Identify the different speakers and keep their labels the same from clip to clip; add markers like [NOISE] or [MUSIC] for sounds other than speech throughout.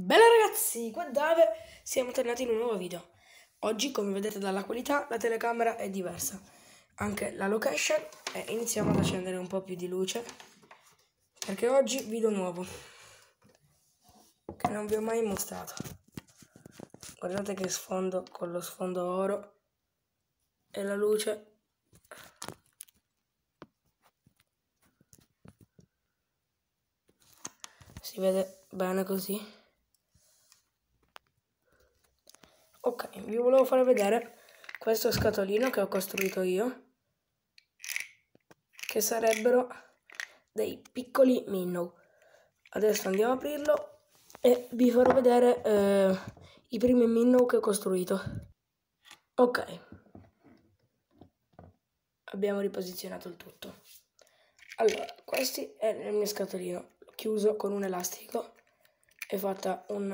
Speaker 1: Bella ragazzi, qua Dave, siamo tornati in un nuovo video. Oggi, come vedete dalla qualità, la telecamera è diversa. Anche la location e iniziamo ad accendere un po' più di luce. Perché oggi video nuovo. Che non vi ho mai mostrato. Guardate che sfondo con lo sfondo oro e la luce si vede bene così Ok, vi volevo far vedere questo scatolino che ho costruito io, che sarebbero dei piccoli minnow. Adesso andiamo a aprirlo e vi farò vedere eh, i primi minnow che ho costruito. Ok, abbiamo riposizionato il tutto. Allora, questi è il mio scatolino, chiuso con un elastico, e fatta un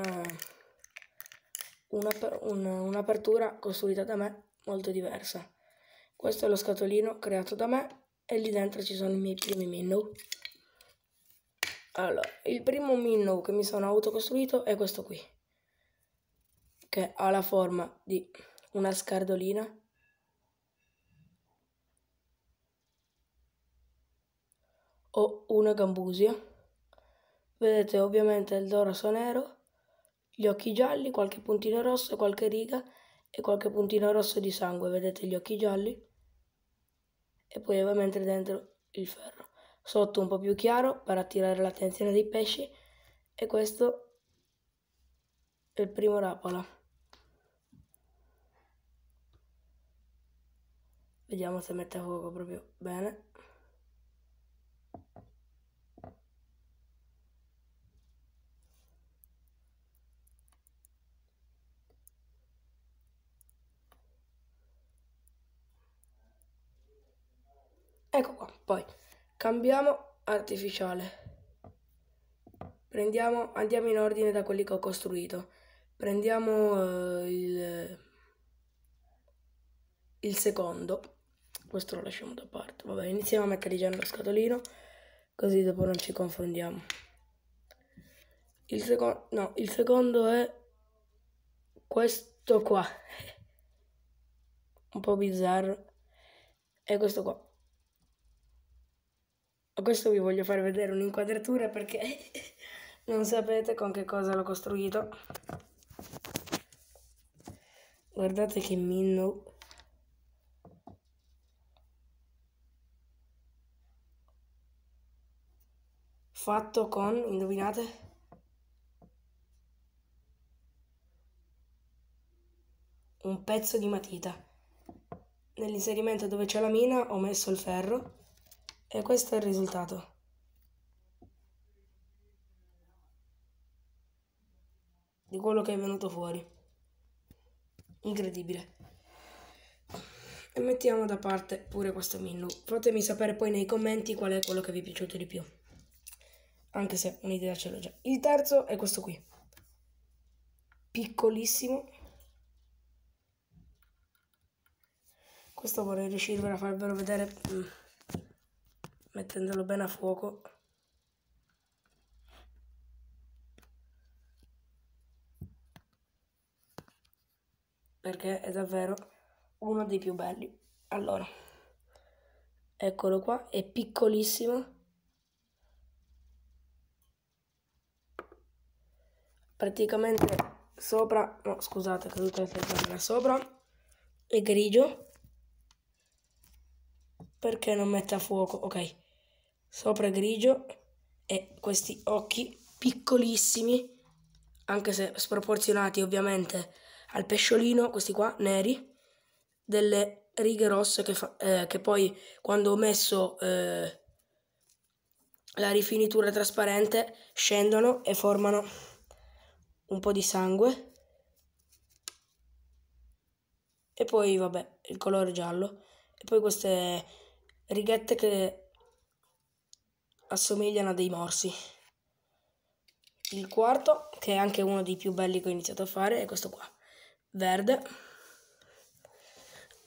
Speaker 1: una, un, un'apertura costruita da me molto diversa. Questo è lo scatolino creato da me e lì dentro ci sono i miei primi minnow. Allora, il primo minnow che mi sono autocostruito è questo qui, che ha la forma di una scardolina. o una gambusia. Vedete ovviamente il dorso nero gli occhi gialli, qualche puntino rosso, qualche riga e qualche puntino rosso di sangue, vedete gli occhi gialli? E poi ovviamente dentro il ferro. Sotto un po' più chiaro per attirare l'attenzione dei pesci e questo è il primo rapala. Vediamo se mette a fuoco proprio bene. Ecco qua, poi cambiamo artificiale. Prendiamo, andiamo in ordine da quelli che ho costruito. Prendiamo eh, il, il secondo. Questo lo lasciamo da parte. Vabbè, iniziamo a mettere già nello scatolino, così dopo non ci confondiamo. Il secondo, no, il secondo è questo qua. [LAUGHS] Un po' bizzarro. È questo qua. A questo vi voglio far vedere un'inquadratura perché [LAUGHS] non sapete con che cosa l'ho costruito. Guardate che minno. Fatto con, indovinate? Un pezzo di matita. Nell'inserimento dove c'è la mina ho messo il ferro e questo è il risultato. Di quello che è venuto fuori. Incredibile. E mettiamo da parte pure questo menu. Fatemi sapere poi nei commenti qual è quello che vi è piaciuto di più. Anche se un'idea ce l'ho già. Il terzo è questo qui. Piccolissimo. Questo vorrei riuscire a farvelo vedere... Mm mettendolo bene a fuoco. Perché è davvero uno dei più belli. Allora, eccolo qua, è piccolissimo. Praticamente sopra, no scusate, è caduta la telecamera sopra, è grigio perché non mette a fuoco? Ok, sopra grigio e questi occhi piccolissimi, anche se sproporzionati ovviamente al pesciolino, questi qua neri, delle righe rosse che, fa, eh, che poi quando ho messo eh, la rifinitura trasparente scendono e formano un po' di sangue. E poi vabbè, il colore giallo. E poi queste righette che assomigliano a dei morsi. Il quarto, che è anche uno dei più belli che ho iniziato a fare, è questo qua. Verde.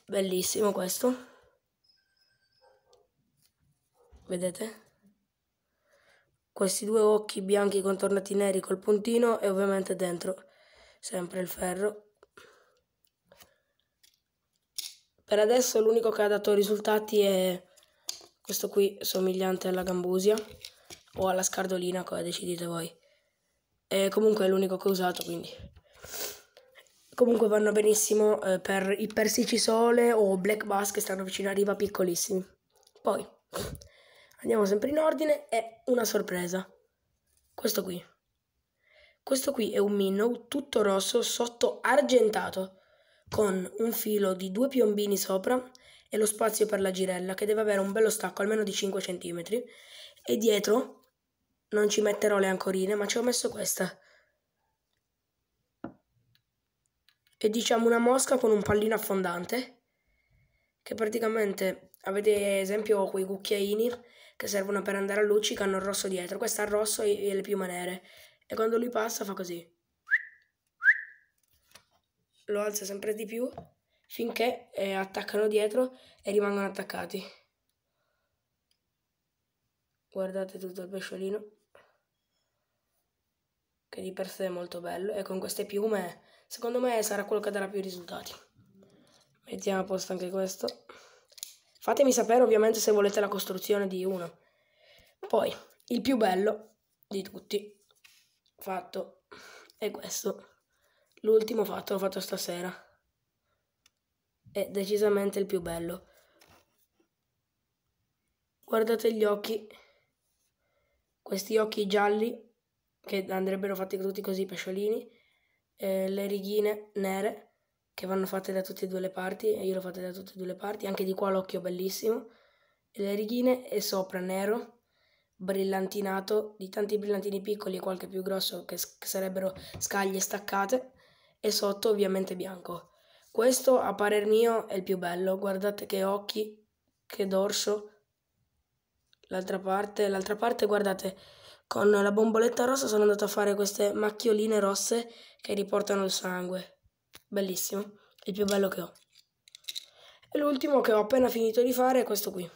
Speaker 1: Bellissimo questo. Vedete? Questi due occhi bianchi contornati neri col puntino e ovviamente dentro sempre il ferro. Per adesso l'unico che ha dato risultati è questo qui somigliante alla gambusia o alla scardolina, come decidete voi. E comunque è l'unico che ho usato, quindi. Comunque vanno benissimo eh, per i sole o black bass che stanno vicino a riva piccolissimi. Poi andiamo sempre in ordine e una sorpresa. Questo qui. Questo qui è un minnow tutto rosso sotto argentato con un filo di due piombini sopra e lo spazio per la girella che deve avere un bello stacco almeno di 5 cm e dietro non ci metterò le ancorine ma ci ho messo questa e diciamo una mosca con un pallino affondante che praticamente avete esempio quei cucchiaini che servono per andare a luci che hanno il rosso dietro questa ha il rosso e le piume nere e quando lui passa fa così lo alza sempre di più finché eh, attaccano dietro e rimangono attaccati. Guardate tutto il pesciolino, che di per sé è molto bello, e con queste piume secondo me sarà quello che darà più risultati. Mettiamo a posto anche questo. Fatemi sapere ovviamente se volete la costruzione di uno. Poi, il più bello di tutti fatto è questo. L'ultimo fatto l'ho fatto stasera è decisamente il più bello. Guardate gli occhi, questi occhi gialli che andrebbero fatti tutti così pesciolini, eh, le righine nere che vanno fatte da tutte e due le parti e io l'ho fatta da tutte e due le parti, anche di qua l'occhio bellissimo, e le righine e sopra nero brillantinato di tanti brillantini piccoli e qualche più grosso che, che sarebbero scaglie staccate e sotto ovviamente bianco. Questo, a parer mio, è il più bello. Guardate che occhi, che dorso. L'altra parte, l'altra parte, guardate, con la bomboletta rossa sono andato a fare queste macchioline rosse che riportano il sangue. Bellissimo, il più bello che ho. E l'ultimo che ho appena finito di fare è questo qui.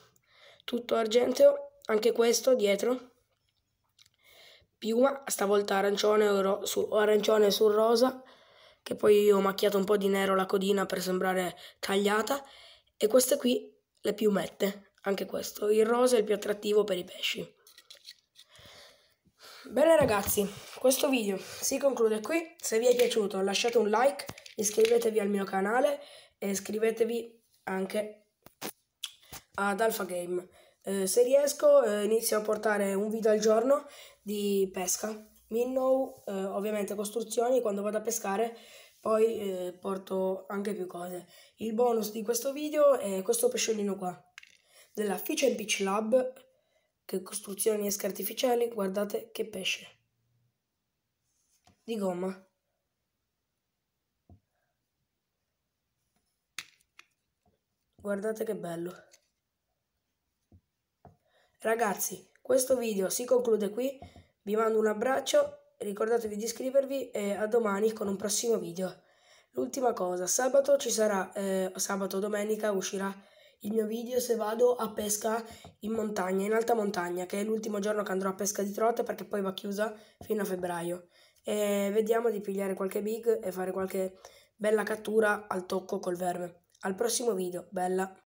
Speaker 1: Tutto argenteo, anche questo dietro. Piuma, stavolta arancione, su, arancione sul rosa che poi ho macchiato un po' di nero la codina per sembrare tagliata, e queste qui le piumette, anche questo. Il rosa è il più attrattivo per i pesci. Bene ragazzi, questo video si conclude qui, se vi è piaciuto lasciate un like, iscrivetevi al mio canale e iscrivetevi anche ad Alpha Game. Eh, se riesco eh, inizio a portare un video al giorno di pesca minnow, eh, ovviamente costruzioni, quando vado a pescare poi eh, porto anche più cose. Il bonus di questo video è questo pesciolino qua, della Fish and Peach Lab, che costruzioni e esche artificiali, guardate che pesce. Di gomma. Guardate che bello. Ragazzi, questo video si conclude qui. Vi mando un abbraccio, ricordatevi di iscrivervi e a domani con un prossimo video. L'ultima cosa, sabato ci sarà, eh, sabato domenica uscirà il mio video se vado a pesca in montagna, in alta montagna, che è l'ultimo giorno che andrò a pesca di trote perché poi va chiusa fino a febbraio. E vediamo di pigliare qualche big e fare qualche bella cattura al tocco col verme. Al prossimo video, bella!